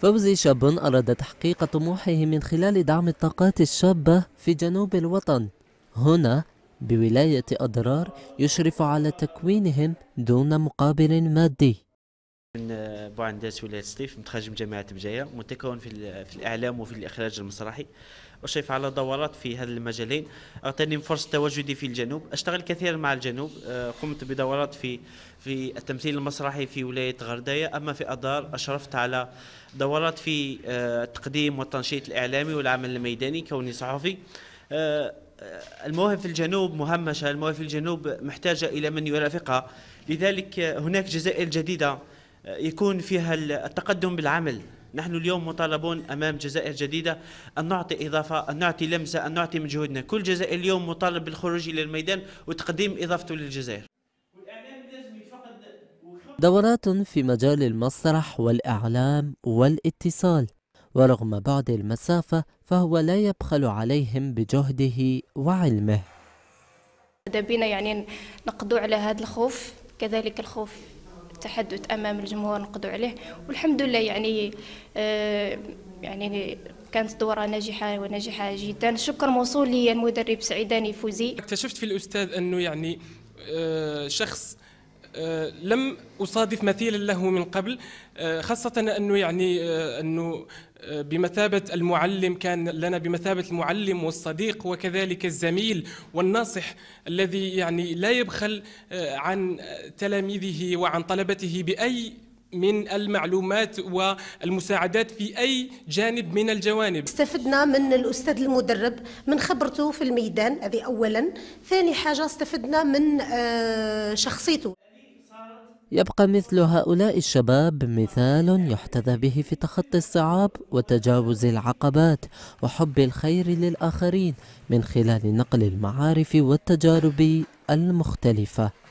فوزي شاب أراد تحقيق طموحه من خلال دعم الطاقات الشابة في جنوب الوطن هنا بولاية أضرار يشرف على تكوينهم دون مقابل مادي من آه، بوعندات ولاية سطيف متخرج من جامعة بجاية متكون في, في الإعلام وفي الإخراج المسرحي أشرف على دورات في هذا المجالين أعطاني فرصة تواجدي في الجنوب أشتغل كثيرا مع الجنوب آه، قمت بدورات في في التمثيل المسرحي في ولاية غرداية أما في أدار أشرفت على دورات في التقديم آه، والتنشيط الإعلامي والعمل الميداني كوني صحفي المواهب في الجنوب مهمشة المواهب في الجنوب محتاجة إلى من يرافقها لذلك هناك جزائر جديدة يكون فيها التقدم بالعمل نحن اليوم مطالبون امام جزائر جديده ان نعطي اضافه ان نعطي لمسه ان نعطي من جهودنا كل جزائري اليوم مطالب بالخروج الى الميدان وتقديم اضافته للجزائر دورات في مجال المسرح والاعلام والاتصال ورغم بعد المسافه فهو لا يبخل عليهم بجهده وعلمه بينا يعني نقضوا على هذا الخوف كذلك الخوف التحدث امام الجمهور نقضوا عليه والحمد لله يعني آه، يعني كانت دورة ناجحة وناجحة جدا الشكر موصول للمدرب المدرب فوزي اكتشفت في الأستاذ أنه يعني آه، شخص آه، لم أصادف مثيلا له من قبل آه، خاصة أنه يعني آه، أنه بمثابة المعلم كان لنا بمثابة المعلم والصديق وكذلك الزميل والناصح الذي يعني لا يبخل عن تلاميذه وعن طلبته بأي من المعلومات والمساعدات في أي جانب من الجوانب استفدنا من الأستاذ المدرب من خبرته في الميدان هذه أولا ثاني حاجة استفدنا من شخصيته يبقى مثل هؤلاء الشباب مثال يحتذى به في تخطي الصعاب وتجاوز العقبات وحب الخير للآخرين من خلال نقل المعارف والتجارب المختلفة